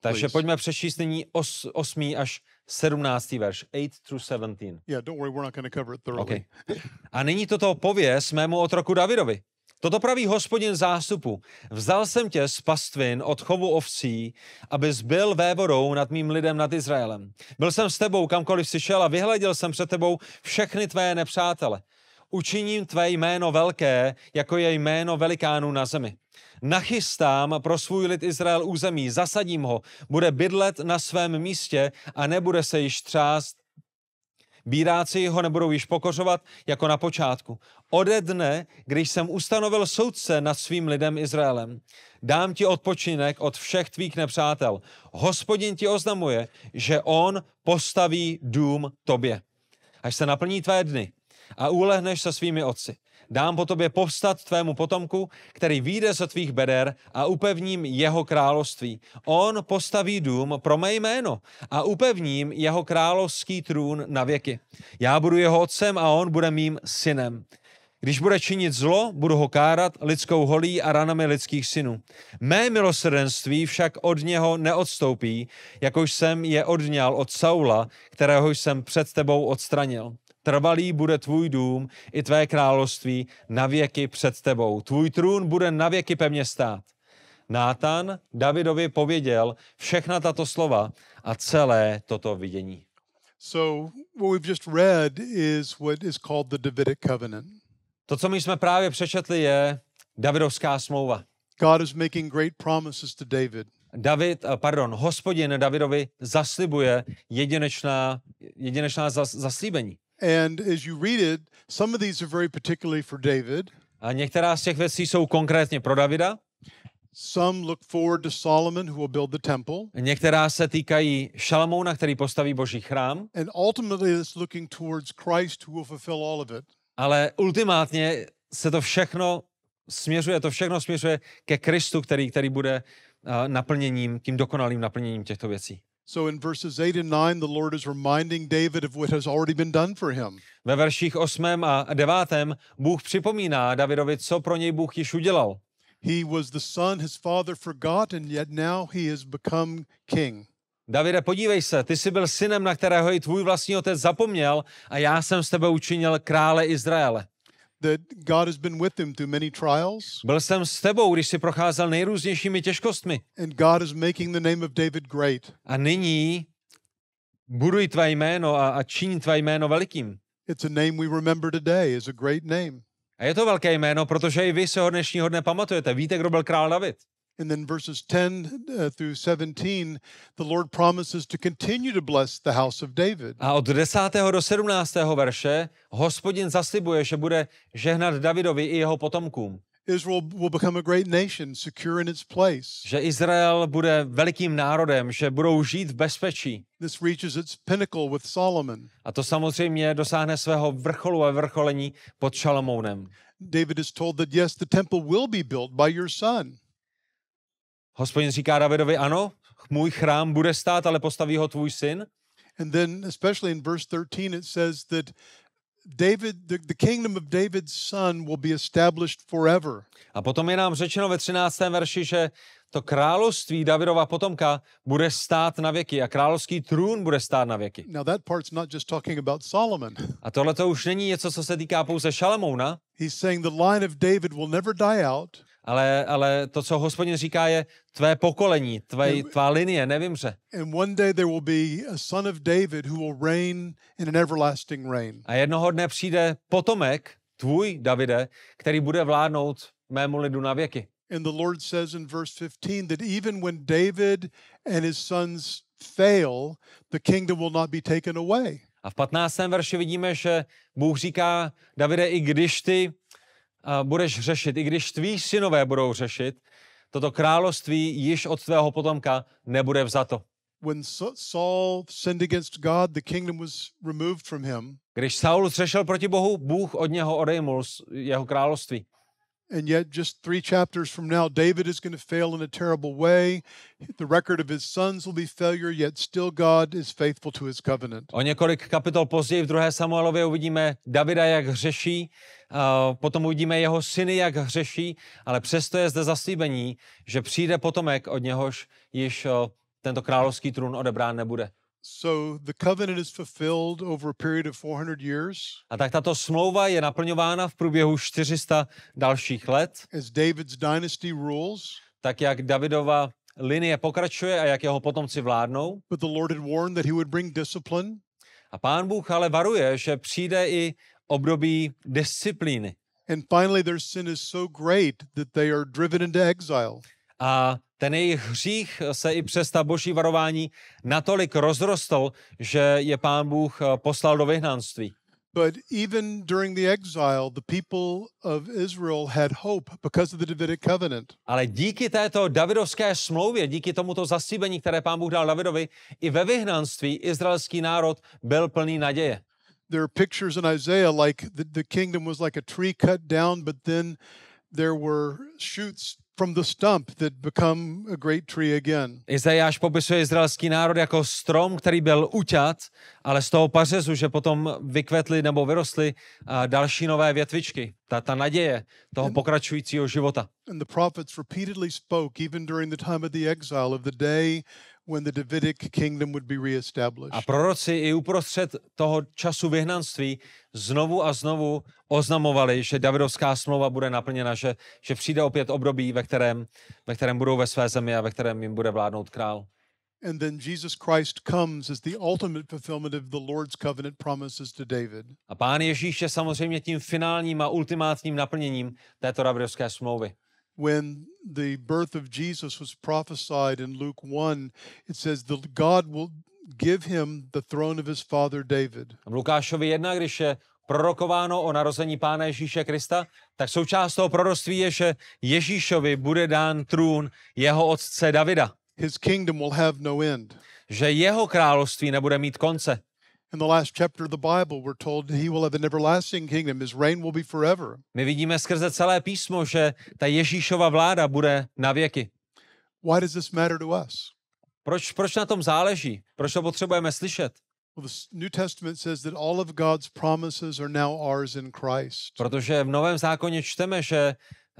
Takže please. pojďme přečíst nyní 8 až 17. verš, 8 through 17. Yeah, don't worry, we're not going to cover it thoroughly. Okay. A nyní toto pověs mému otroku Davidovi. Toto praví hospodin zástupu. Vzal jsem tě z pastvin od chovu ovcí, abys byl vévodou nad mým lidem nad Izraelem. Byl jsem s tebou, kamkoliv jsi šel a vyhleděl jsem před tebou všechny tvé nepřátele. Učiním tvé jméno velké, jako je jméno velikánů na zemi. Nachystám pro svůj lid Izrael území, zasadím ho, bude bydlet na svém místě a nebude se již třást Bíráci ho nebudou již pokořovat jako na počátku. Ode dne, když jsem ustanovil soudce nad svým lidem Izraelem, dám ti odpočinek od všech tvých nepřátel. Hospodin ti oznamuje, že on postaví dům tobě, až se naplní tvé dny a ulehneš se svými otci. Dám po tobě povstat tvému potomku, který vyjde ze tvých beder a upevním jeho království. On postaví dům pro mé jméno a upevním jeho královský trůn na věky. Já budu jeho otcem a on bude mým synem. Když bude činit zlo, budu ho kárat lidskou holí a ranami lidských synů. Mé milosrdenství však od něho neodstoupí, jakož jsem je odňal od Saula, kterého jsem před tebou odstranil. Trvalý bude tvůj dům i tvé království na věky před tebou. Tvůj trůn bude na věky pevně stát. Nátan Davidovi pověděl všechna tato slova a celé toto vidění. So what we've just read is what is called the Davidic covenant. To, co my jsme právě přečetli, je Davidovská smlouva. God is making great promises to David. David, eh, pardon, hospodin Davidovi zaslibuje jedinečná, jedinečná zas, zaslíbení. And as you read it, some of these are very particularly for David. A některá z těch věcí jsou konkrétně pro Davida. Some look forward to Solomon who will build the temple. Některá se týkají Šalamouna, který postaví Boží chrám. And ultimately it's looking towards Christ who will fulfill all of it. Ale ultimátně se to všechno směřuje, to všechno směřuje ke Kristu, který, který bude naplněním, tím dokonalým naplněním těchto věcí. So in verses 8 and 9 the Lord is reminding David of what has already been done for him. Ve verších 8 a 9 Bůh připomíná Davidovi, co pro něj Bůh již udělal. He was the son his father forgot and yet now he has become king. Davide, podívej se, ty jsi byl synem, na kterého i tvůj vlastní otec zapomněl a já jsem z tebe učinil krále Izraele that God has been with him through many trials. Byl jsem s tebou, když si procházel nejrůznějšími těžkostmi. And God is making the name of David great. A nyní buduj tvé jméno a, a čiň tvé jméno velikým. It's a name we remember today, is a great name. A je to velké jméno, protože i vy se ho dnešního dne pamatujete. Víte, kdo byl král David? And then verses 10 uh, through 17, the Lord promises to continue to bless the house of David. A od 10. do 17. verše Hospodin zaslibuje, že bude žehnat Davidovi i jeho potomkům. Israel will become a great nation, secure in its place. Že Izrael bude velikým národem, že budou žít v bezpečí. This reaches its pinnacle with Solomon. A to samozřejmě dosáhne svého vrcholu a vrcholení pod Šalamounem. David is told that yes, the temple will be built by your son. Hospodin říká Davidovi, ano, můj chrám bude stát, ale postaví ho tvůj syn. And then, especially in verse 13, it says that David, the, the kingdom of David's son will be established forever. A potom je nám řečeno ve 13. verši, že to království Davidova potomka bude stát na věky a královský trůn bude stát na věky. Now that part's not just talking about Solomon. A tohle to už není něco, co se týká pouze Šalamouna. He's saying the line of David will never die out ale, ale to, co hospodin říká, je tvé pokolení, tvé, tvá linie nevím že. a A jednoho dne přijde potomek, tvůj Davide, který bude vládnout mému lidu na věky. And the Lord says in verse 15 that even when David and his sons fail, the kingdom will not be taken away. A v 15. verši vidíme, že Bůh říká, Davide, i když ty budeš řešit, i když tví synové budou řešit, toto království již od tvého potomka nebude vzato. When Saul sinned against God, the kingdom was removed from him. Když Saul zřešil proti Bohu, Bůh od něho odejmul jeho království. And yet, just three chapters from now, David is going to fail in a terrible way. The record of his sons will be failure, yet still God is faithful to his covenant. O několik kapitol později v 2. Samuelově uvidíme Davida, jak hřeší, potom uvidíme jeho syny, jak hřeší, ale přesto je zde zaslíbení, že přijde potomek, od něhož již tento královský trůn odebrán nebude. So the covenant is fulfilled over a period of 400 years. A tak tato smlouva je naplňována v průběhu 400 dalších let. As David's dynasty rules. Tak jak Davidova linie pokračuje a jak jeho potomci vládnou. But the Lord had warned that he would bring discipline. A pán Bůh ale varuje, že přijde i období disciplíny. And finally their sin is so great that they are driven into exile. A ten jejich hřích se i přes ta boží varování natolik rozrostl, že je pán Bůh eh, poslal do vyhnanství. But even during the exile, the people of Israel had hope because of the Davidic covenant. Ale díky této davidovské smlouvě, díky tomuto zasíbení, které pán Bůh dal Davidovi, i ve vyhnanství izraelský národ byl plný naděje. There are pictures in Isaiah like the, the kingdom was like a tree cut down, but then there were shoots from the stump that become a great tree again. Izajáš popisuje izraelský národ jako strom, který byl uťat, ale z toho pařezu, že potom vykvetly nebo vyrostly další nové větvičky. Ta, ta naděje toho pokračujícího života. And the prophets repeatedly spoke, even during the time of the exile, of the day when the Davidic kingdom would be reestablished. A proroci i uprostřed toho času vyhnanství znovu a znovu oznamovali, že Davidovská smlouva bude naplněna, že, že přijde opět období, ve kterém, ve kterém budou ve své zemi a ve kterém jim bude vládnout král. And then Jesus Christ comes as the ultimate fulfillment of the Lord's covenant promises to David. A pán Ježíš je samozřejmě tím finálním a ultimátním naplněním této Davidovské smlouvy when the birth of Jesus was prophesied in Luke 1, it says, the God will give him the throne of his father David. V Lukášovi 1, když je prorokováno o narození Pána Ježíše Krista, tak součást toho proroctví je, že Ježíšovi bude dán trůn jeho otce Davida. His kingdom will have no end. Že jeho království nebude mít konce. In the last chapter of the Bible, we're told he will have an everlasting kingdom. His reign will be forever. My vidíme skrze celé písmo, že ta Ježíšova vláda bude na věky. Why does this matter to us? Proč, proč na tom záleží? Proč to potřebujeme slyšet? Well, the New Testament says that all of God's promises are now ours in Christ. Protože v Novém zákoně čteme, že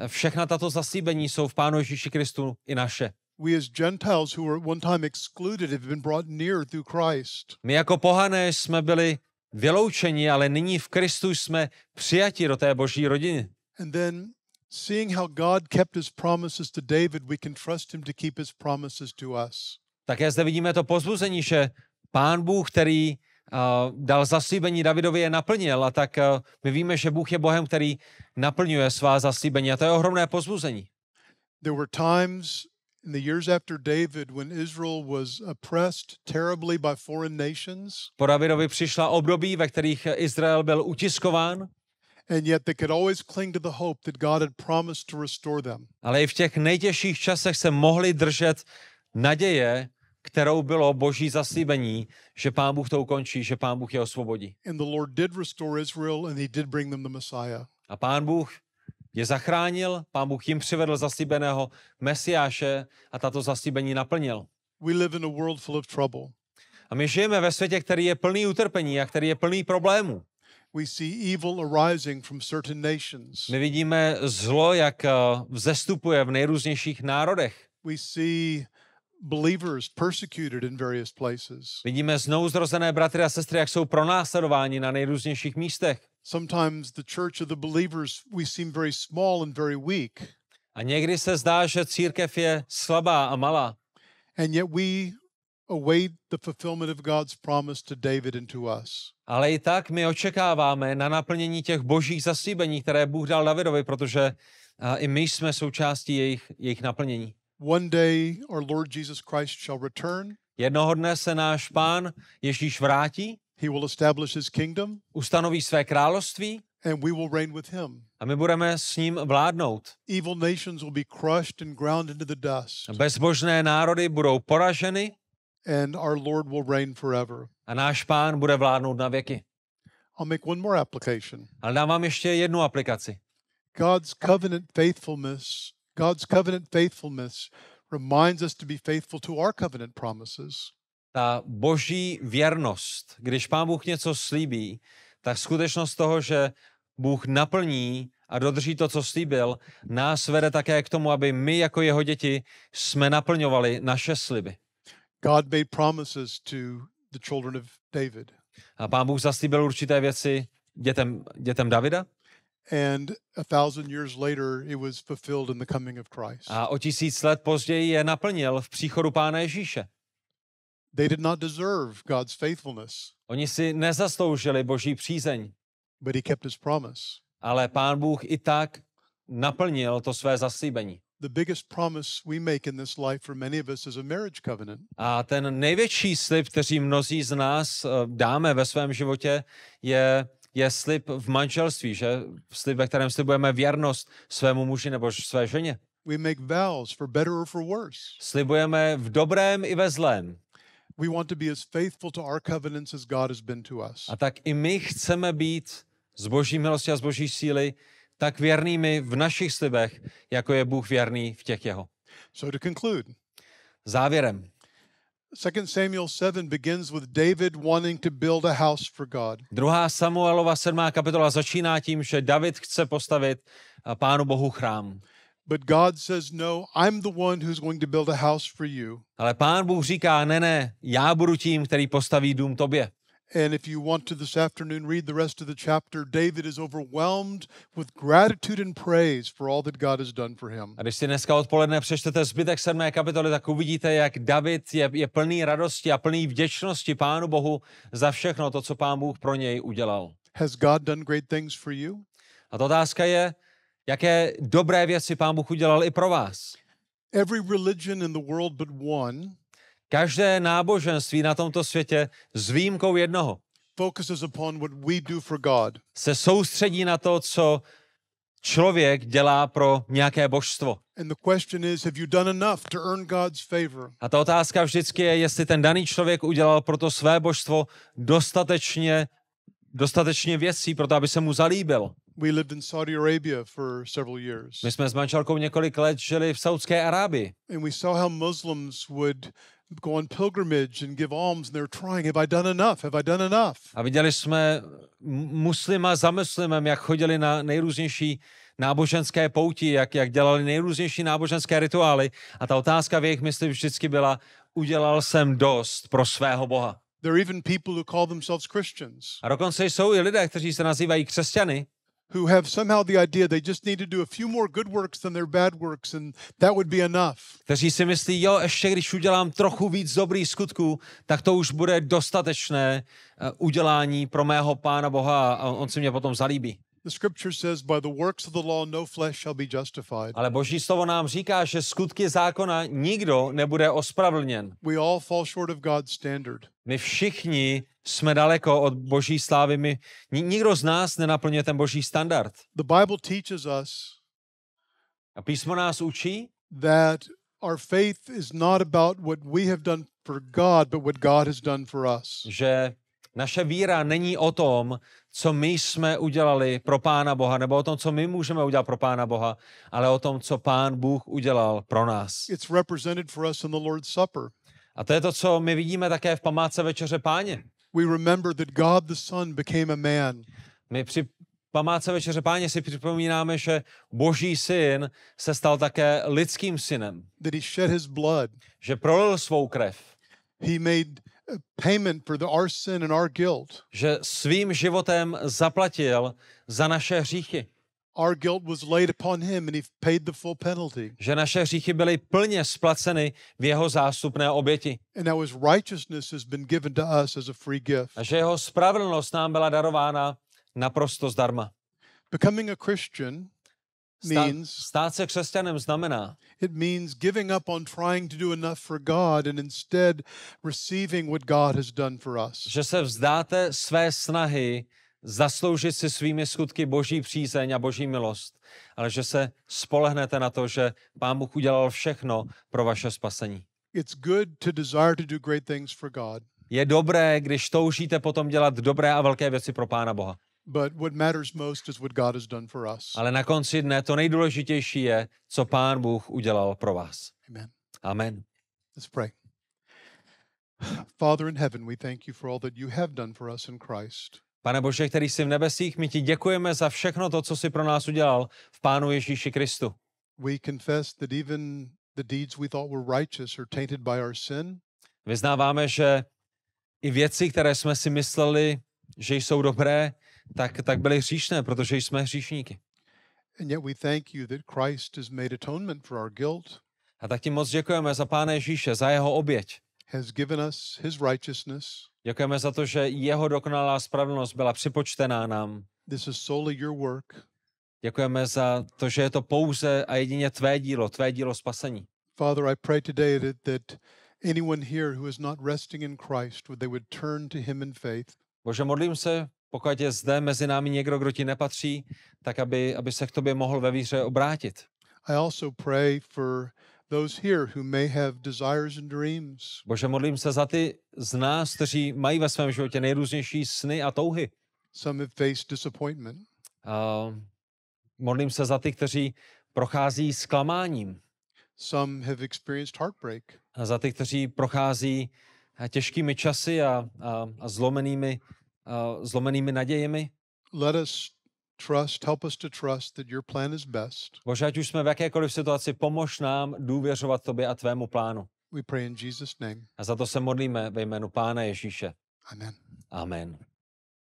všechna tato zaslíbení jsou v Pánu Ježíši Kristu i naše. We as Gentiles who were at one time excluded have been brought near through Christ. My jako pohané jsme byli vyloučeni, ale nyní v Kristu jsme přijati do té boží rodiny. And then seeing how God kept his promises to David, we can trust him to keep his promises to us. Také zde vidíme to pozbuzení, že Pán Bůh, který uh, dal zaslíbení Davidovi, je naplnil a tak uh, my víme, že Bůh je Bohem, který naplňuje svá zaslíbení a to je ohromné pozbuzení. There were times in the years after David, when Israel was oppressed terribly by foreign nations. Po Davidovi přišla období, ve kterých Izrael byl utiskován. And yet they could always cling to the hope that God had promised to restore them. Ale i v těch nejtěžších časech se mohli držet naděje, kterou bylo boží zaslíbení, že pán Bůh to ukončí, že pán Bůh je osvobodí. And the Lord did restore Israel and he did bring them the Messiah. A pán Bůh je zachránil, pán Bůh jim přivedl zaslíbeného Mesiáše a tato zaslíbení naplnil. We live in a world full of trouble. A my žijeme ve světě, který je plný utrpení a který je plný problémů. We see evil arising from certain nations. My vidíme zlo, jak eh, vzestupuje v nejrůznějších národech. We see believers persecuted in various places. Vidíme znovu zrozené bratry a sestry, jak jsou pronásledováni na nejrůznějších místech. Sometimes the church of the believers we seem very small and very weak. A někdy se zdá, že církev je slabá a malá. And yet we await the fulfillment of God's promise to David and to us. Ale i tak my očekáváme na naplnění těch božích zaslíbení, které Bůh dal Davidovi, protože i my jsme součástí jejich, jejich naplnění. One day our Lord Jesus Christ shall return. Jednoho dne se náš pán Ježíš vrátí. He will establish his kingdom. Ustanoví své království. And we will reign with him. A my budeme s ním vládnout. Evil nations will be crushed and ground into the dust. Bezbožné národy budou poraženy. And our Lord will reign forever. A náš pán bude vládnout na věky. I'll make one more application. Ale dám vám ještě jednu aplikaci. God's covenant faithfulness, God's covenant faithfulness reminds us to be faithful to our covenant promises ta boží věrnost. Když pán Bůh něco slíbí, tak skutečnost toho, že Bůh naplní a dodrží to, co slíbil, nás vede také k tomu, aby my jako jeho děti jsme naplňovali naše sliby. God made promises to the children of David. A pán Bůh zaslíbil určité věci dětem, dětem Davida. And a thousand years later it was fulfilled in the coming of Christ. A o tisíc let později je naplnil v příchodu Pána Ježíše. They did not deserve God's faithfulness. Oni si nezasloužili Boží přízeň. But he kept his promise. Ale Pán Bůh i tak naplnil to své zaslíbení. The biggest promise we make in this life for many of us is a marriage covenant. A ten největší slib, který mnozí z nás eh, dáme ve svém životě, je je slib v manželství, že slib, ve kterém slibujeme věrnost svému muži nebo své ženě. We make vows for better or for worse. Slibujeme v dobrém i ve zlém. We want to be as faithful to our covenants as God has been to us. A tak i my chceme být z boží milosti a z boží síly tak věrnými v našich slibech, jako je Bůh věrný v těch jeho. So to conclude. Závěrem. 2 Samuel 7 begins with David wanting to build a house for God. Druhá Samuelova 7. kapitola začíná tím, že David chce postavit eh, Pánu Bohu chrám. But God says, no, I'm the one who's going to build a house for you. Ale pán Bůh říká, ne, ne, já budu tím, který postaví dům tobě. And if you want to this afternoon read the rest of the chapter, David is overwhelmed with gratitude and praise for all that God has done for him. A když si dneska odpoledne přečtete zbytek sedmé kapitoly, tak uvidíte, jak David je, je plný radosti a plný vděčnosti Pánu Bohu za všechno to, co Pán Bůh pro něj udělal. Has God done great things for you? A ta otázka je, jaké dobré věci Pán Bůh udělal i pro vás. Every religion in the world but one Každé náboženství na tomto světě s výjimkou jednoho focuses upon what we do for God. se soustředí na to, co člověk dělá pro nějaké božstvo. And the is, have you done to earn God's favor? A ta otázka vždycky je, jestli ten daný člověk udělal pro to své božstvo dostatečně, dostatečně věcí, pro to, aby se mu zalíbil. We lived in Saudi Arabia for several years. My jsme s manželkou několik let žili v Saudské Arábii. And we saw how Muslims would go on pilgrimage and give alms and they're trying have I done enough have I done enough A viděli jsme muslima za muslimem jak chodili na nejrůznější náboženské pouti jak jak dělali nejrůznější náboženské rituály a ta otázka v jejich mysli vždycky byla udělal jsem dost pro svého Boha There are even people who call themselves Christians. A dokonce jsou i lidé, kteří se nazývají křesťany who have somehow the idea they just need to do a few more good works than their bad works and that would be enough. Kteří si myslí, jo, ještě když udělám trochu víc dobrých skutků, tak to už bude dostatečné eh, udělání pro mého Pána Boha a on si mě potom zalíbí. Ale boží slovo nám říká, že skutky zákona nikdo nebude ospravedlněn. We all fall short of God's standard. My všichni jsme daleko od boží slávy. My, nikdo z nás nenaplňuje ten boží standard. The Bible teaches us a písmo nás učí, that our faith is not about what we have done for God, but what God has done for us. Že naše víra není o tom, co my jsme udělali pro Pána Boha, nebo o tom, co my můžeme udělat pro Pána Boha, ale o tom, co Pán Bůh udělal pro nás. It's represented for us in the Lord's Supper. A to je to, co my vidíme také v památce večeře Páně. We remember that God the Son became a man. My při památce večeře páně si připomínáme, že boží syn se stal také lidským synem. That he shed his blood. Že prolil svou krev. He made payment for the, our sin and our guilt. Že svým životem zaplatil za naše hříchy. Our guilt was laid upon him and he paid the full penalty. Že naše hříchy byly plně splaceny v jeho zástupné oběti. And now his righteousness has been given to us as a free gift. A že jeho spravedlnost nám byla darována naprosto zdarma. Becoming a Christian means stát se křesťanem znamená it means giving up on trying to do enough for God and instead receiving what God has done for us. že se vzdáte své snahy zasloužit si svými skutky boží přízeň a boží milost, ale že se spolehnete na to, že Pán Bůh udělal všechno pro vaše spasení. It's good to desire to do great things for God. Je dobré, když toužíte potom dělat dobré a velké věci pro Pána Boha. But what matters most is what God has done for us. Ale na konci dne to nejdůležitější je, co Pán Bůh udělal pro vás. Amen. Amen. Let's pray. Father in heaven, we thank you for all that you have done for us in Christ. Pane Bože, který jsi v nebesích, my ti děkujeme za všechno to, co jsi pro nás udělal v Pánu Ježíši Kristu. We confess that even the deeds we thought were righteous are tainted by our sin. Vyznáváme, že i věci, které jsme si mysleli, že jsou dobré, tak, tak byly hříšné, protože jsme hříšníky. And yet we thank you that Christ has made atonement for our guilt. A tak ti moc děkujeme za Pána Ježíše, za jeho oběť. Has given us his righteousness. Děkujeme za to, že jeho dokonalá spravedlnost byla připočtená nám. This is solely your work. Děkujeme za to, že je to pouze a jedině tvé dílo, tvé dílo spasení. Father, I pray today that, that anyone here who is not resting in Christ, would they would turn to him in faith. Bože, modlím se pokud je zde mezi námi někdo, kdo ti nepatří, tak aby, aby se k tobě mohl ve víře obrátit. I also pray for those here who may have desires and dreams. Bože, modlím se za ty z nás, kteří mají ve svém životě nejrůznější sny a touhy. Some have faced disappointment. Uh, modlím se za ty, kteří prochází zklamáním. Some have experienced heartbreak. A za ty, kteří prochází těžkými časy a, a, a zlomenými uh, zlomenými nadějemi. Let us trust, help us to trust that your plan is best. Bože, ať už jsme v jakékoliv situaci, pomož nám důvěřovat tobě a tvému plánu. We pray in Jesus name. A za to se modlíme ve jménu Pána Ježíše. Amen. Amen.